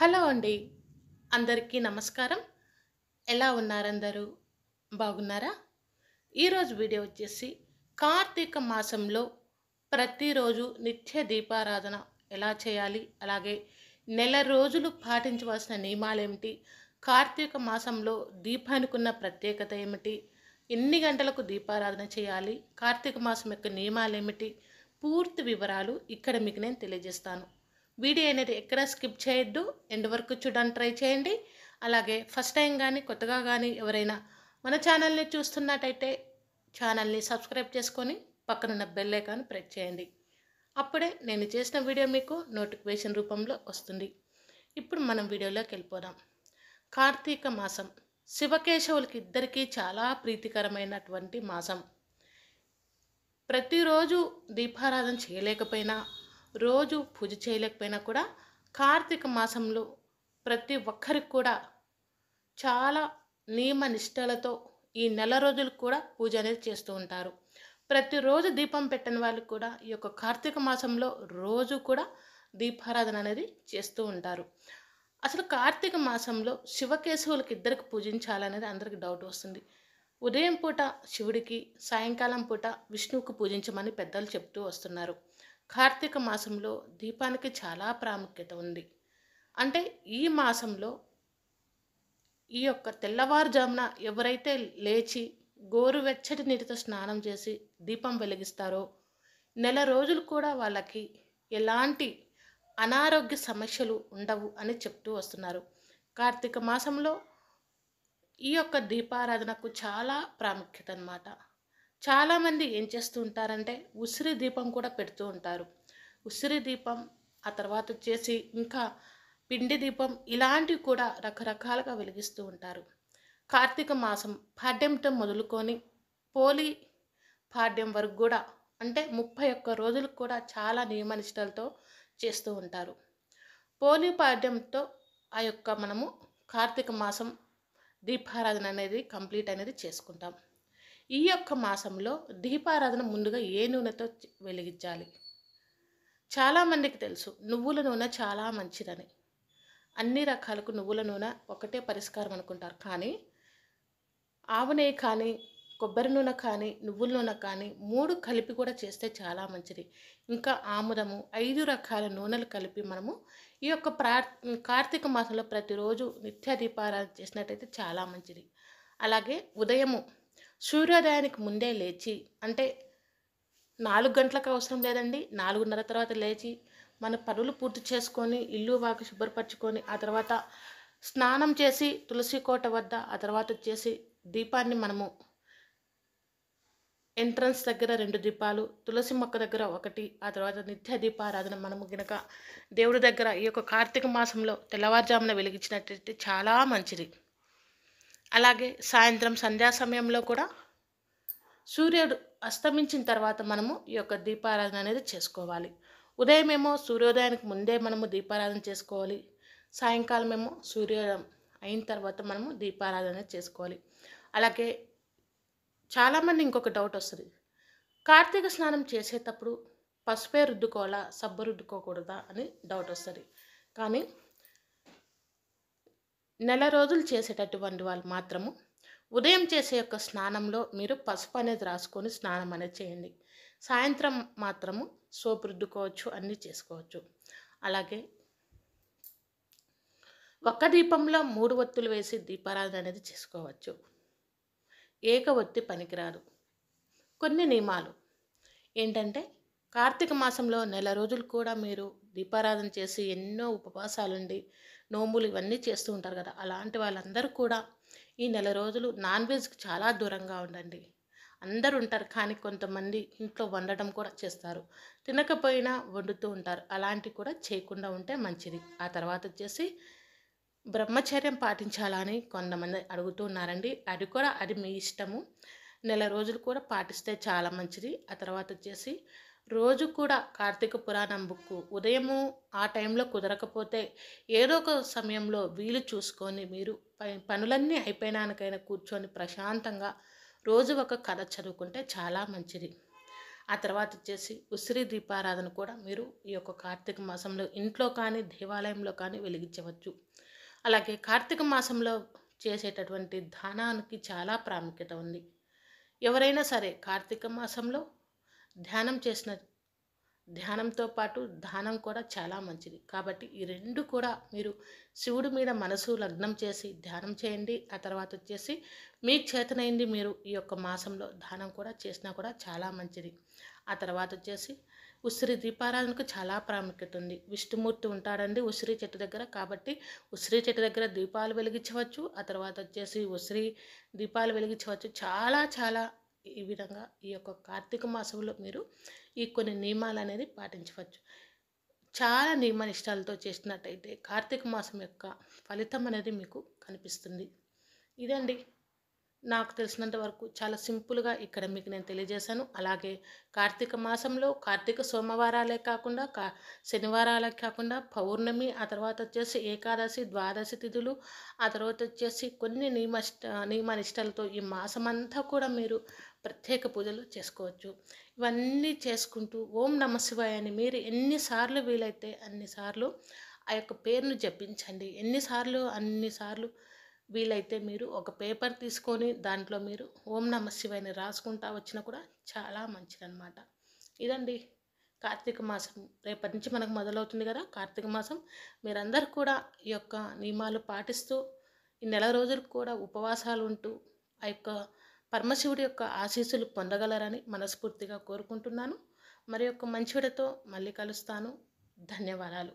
hello అండి అందరికీ నమస్కారం ఎలా ఉన్నారందరూ బాగున్నారా ఈరోజు వీడియో వచ్చేసి కార్తీక మాసంలో ప్రతిరోజు నిత్య దీపారాధన ఎలా చేయాలి అలాగే నెల రోజులు పాటించవలసిన నియమాలు ఏమిటి కార్తీక మాసంలో దీపానికున్న ప్రత్యేకత ఏమిటి ఎన్ని గంటలకు దీపారాధన చేయాలి కార్తీక మాసం యొక్క నియమాలు ఏమిటి పూర్తి వివరాలు ఇక్కడ మీకు నేను తెలియజేస్తాను వీడియో అనేది ఎక్కడ స్కిప్ చేయొద్దు ఎండ్ వరకు చూడడానికి ట్రై చేయండి అలాగే ఫస్ట్ టైం కానీ కొత్తగా కానీ ఎవరైనా మన ఛానల్ని చూస్తున్నట్టయితే ఛానల్ని సబ్స్క్రైబ్ చేసుకొని పక్కనున్న బెల్ ఐకాన్ ప్రెస్ చేయండి అప్పుడే నేను చేసిన వీడియో మీకు నోటిఫికేషన్ రూపంలో వస్తుంది ఇప్పుడు మనం వీడియోలోకి వెళ్ళిపోదాం కార్తీక మాసం శివకేశవులకి ఇద్దరికీ చాలా ప్రీతికరమైనటువంటి మాసం ప్రతిరోజు దీపారాధన చేయలేకపోయినా రోజు పూజ చేయలేకపోయినా కూడా కార్తీక మాసంలో ప్రతి ఒక్కరికి కూడా చాలా నియమ నిష్టలతో ఈ నెల రోజులు కూడా పూజ అనేది చేస్తూ ఉంటారు ప్రతిరోజు దీపం పెట్టని వాళ్ళు కూడా ఈ యొక్క కార్తీక మాసంలో రోజు కూడా దీపారాధన అనేది చేస్తూ ఉంటారు అసలు కార్తీక మాసంలో శివకేశవులకి ఇద్దరికి పూజించాలనేది అందరికి డౌట్ వస్తుంది ఉదయం పూట శివుడికి సాయంకాలం పూట విష్ణువుకు పూజించమని పెద్దలు చెప్తూ వస్తున్నారు కార్తీక మాసంలో దీపానికి చాలా ప్రాముఖ్యత ఉంది అంటే ఈ మాసంలో ఈ యొక్క తెల్లవారుజామున ఎవరైతే లేచి గోరువెచ్చటి నీటితో స్నానం చేసి దీపం వెలిగిస్తారో నెల రోజులు కూడా వాళ్ళకి ఎలాంటి అనారోగ్య సమస్యలు ఉండవు అని చెప్తూ వస్తున్నారు కార్తీక మాసంలో ఈ యొక్క దీపారాధనకు చాలా ప్రాముఖ్యత అన్నమాట చాలామంది ఏం చేస్తూ ఉంటారంటే ఉసిరి దీపం కూడా పెడుతూ ఉంటారు ఉసిరి దీపం ఆ తర్వాత వచ్చేసి ఇంకా పిండి దీపం ఇలాంటివి కూడా రకరకాలుగా వెలిగిస్తూ ఉంటారు కార్తీక మాసం పాడ్యంతో మొదలుకొని పోలి పాడ్యం వరకు కూడా అంటే ముప్పై ఒక్క రోజులకు కూడా చాలా నియమనిష్టలతో చేస్తూ ఉంటారు పోలి పాడ్యంతో ఆ యొక్క మనము కార్తీక మాసం దీపారాధన అనేది కంప్లీట్ అనేది చేసుకుంటాం ఈ యొక్క మాసంలో దీపారాధన ముందుగా ఏ నూనెతో వెలిగించాలి చాలామందికి తెలుసు నువ్వుల నూనె చాలా మంచిదని అన్ని రకాలకు నువ్వుల నూనె ఒకటే పరిష్కారం అనుకుంటారు కానీ ఆవు నెయ్యి కానీ కొబ్బరి నూనె కానీ నువ్వుల నూనె కానీ మూడు కలిపి కూడా చేస్తే చాలా మంచిది ఇంకా ఆముదము ఐదు రకాల నూనెలు కలిపి మనము ఈ యొక్క ప్రా కార్తీక మాసంలో ప్రతిరోజు నిత్య దీపారాధన చేసినట్టయితే చాలా మంచిది అలాగే ఉదయము సూర్యోదయానికి ముందే లేచి అంటే నాలుగు గంటలకు అవసరం లేదండి నాలుగున్నర తర్వాత లేచి మన పనులు పూర్తి చేసుకొని ఇల్లు వాకి శుభ్రపరచుకొని ఆ తర్వాత స్నానం చేసి తులసి కోట వద్ద ఆ తర్వాత వచ్చేసి దీపాన్ని మనము ఎంట్రన్స్ దగ్గర రెండు దీపాలు తులసి మొక్క దగ్గర ఒకటి ఆ తర్వాత నిత్య దీపారాధన మనము గినక దేవుడి దగ్గర ఈ యొక్క కార్తీక మాసంలో తెల్లవారుజామున వెలిగించినట్టయితే చాలా మంచిది అలాగే సాయంత్రం సంధ్యా సమయంలో కూడా సూర్యుడు అస్తమించిన తర్వాత మనము ఈ యొక్క దీపారాధన అనేది చేసుకోవాలి ఉదయమేమో సూర్యోదయానికి ముందే మనము దీపారాధన చేసుకోవాలి సాయంకాలమేమో సూర్యోదయం అయిన తర్వాత మనము దీపారాధన చేసుకోవాలి అలాగే చాలామంది ఇంకొక డౌట్ వస్తుంది కార్తీక స్నానం చేసేటప్పుడు పసుపే రుద్దుకోవాలా సబ్బు రుద్దుకోకూడదా అని డౌట్ వస్తుంది కానీ నెల రోజులు చేసేటటువంటి వాళ్ళు మాత్రము ఉదయం చేసే యొక్క స్నానంలో మీరు పసుపు అనేది రాసుకొని స్నానం అనేది చేయండి సాయంత్రం మాత్రము సోపు రుద్దుకోవచ్చు అన్నీ చేసుకోవచ్చు అలాగే ఒక్క దీపంలో మూడు ఒత్తులు వేసి దీపారాధన అనేది చేసుకోవచ్చు ఏక ఒత్తి పనికిరాదు కొన్ని నియమాలు ఏంటంటే కార్తీక మాసంలో నెల రోజులు కూడా మీరు దీపారాధన చేసి ఎన్నో ఉపవాసాలుండి నోములు ఇవన్నీ చేస్తూ ఉంటారు కదా అలాంటి వాళ్ళందరూ కూడా ఈ నెల రోజులు నాన్ వెజ్కి చాలా దూరంగా ఉండండి అందరు ఉంటారు కానీ కొంతమంది ఇంట్లో వండటం కూడా చేస్తారు తినకపోయినా వండుతూ ఉంటారు అలాంటివి కూడా చేయకుండా ఉంటే మంచిది ఆ తర్వాత వచ్చేసి బ్రహ్మచర్యం పాటించాలని కొంతమంది అడుగుతూ ఉన్నారండి అది కూడా అది మీ ఇష్టము నెల రోజులు కూడా పాటిస్తే చాలా మంచిది ఆ తర్వాత వచ్చేసి రోజు కూడా కార్తీక పురాణం బుక్ ఉదయము ఆ టైంలో కుదరకపోతే ఏదో ఒక సమయంలో వీలు చూసుకొని మీరు పనులన్నీ అయిపోయినానికైనా కూర్చొని ప్రశాంతంగా రోజు ఒక కథ చదువుకుంటే చాలా మంచిది ఆ తర్వాత వచ్చేసి ఉసిరి దీపారాధన కూడా మీరు ఈ యొక్క కార్తీక మాసంలో ఇంట్లో కానీ దేవాలయంలో కానీ వెలిగించవచ్చు అలాగే కార్తీక మాసంలో చేసేటటువంటి దానానికి చాలా ప్రాముఖ్యత ఉంది ఎవరైనా సరే కార్తీక మాసంలో ధ్యానం చేసిన ధ్యానంతో పాటు ధ్యానం కూడా చాలా మంచిది కాబట్టి ఈ రెండు కూడా మీరు శివుడి మీద మనసు లగ్నం చేసి ధ్యానం చేయండి ఆ తర్వాత వచ్చేసి మీ చేతనైంది మీరు ఈ యొక్క మాసంలో ధ్యానం కూడా చేసినా కూడా చాలా మంచిది ఆ తర్వాత వచ్చేసి ఉసిరి దీపారాధనకు చాలా ప్రాముఖ్యత ఉంది విష్ణుమూర్తి ఉంటాడండి ఉసిరి చెట్టు దగ్గర కాబట్టి ఉసిరి చెట్టు దగ్గర దీపాలు వెలిగించవచ్చు ఆ తర్వాత వచ్చేసి ఉసిరి దీపాలు వెలిగించవచ్చు చాలా చాలా ఈ విధంగా ఈ యొక్క కార్తీక మాసంలో మీరు ఈ కొన్ని నియమాలు అనేది పాటించవచ్చు చాలా నియమనిష్టాలతో చేసినట్టయితే కార్తీక మాసం యొక్క ఫలితం అనేది మీకు కనిపిస్తుంది ఇదండి నాకు తెలిసినంత వరకు చాలా సింపుల్గా ఇక్కడ మీకు నేను తెలియజేశాను అలాగే కార్తీక మాసంలో కార్తీక సోమవారాలే కాకుండా కా శనివారాలే కాకుండా పౌర్ణమి ఆ తర్వాత వచ్చేసి ఏకాదశి ద్వాదశి తిథులు ఆ తర్వాత వచ్చేసి కొన్ని నియమ నియమనిష్టలతో ఈ మాసం అంతా కూడా మీరు ప్రత్యేక పూజలు చేసుకోవచ్చు ఇవన్నీ చేసుకుంటూ ఓం నమ శివాయ అని మీరు ఎన్నిసార్లు వీలైతే అన్నిసార్లు ఆ యొక్క పేరును జపించండి ఎన్నిసార్లు అన్నిసార్లు వీలైతే మీరు ఒక పేపర్ తీసుకొని దాంట్లో మీరు ఓం నమ శివాయని రాసుకుంటా వచ్చినా కూడా చాలా మంచిదన్నమాట ఇదండి కార్తీక మాసం రేపటి నుంచి మనకు మొదలవుతుంది కదా కార్తీక మాసం మీరందరూ కూడా ఈ యొక్క నియమాలు పాటిస్తూ ఈ నెల రోజులకు కూడా ఉపవాసాలు ఉంటూ ఆ యొక్క పరమశివుడి యొక్క ఆశీస్సులు పొందగలరని మనస్ఫూర్తిగా కోరుకుంటున్నాను మరి యొక్క మంచి మళ్ళీ కలుస్తాను ధన్యవాదాలు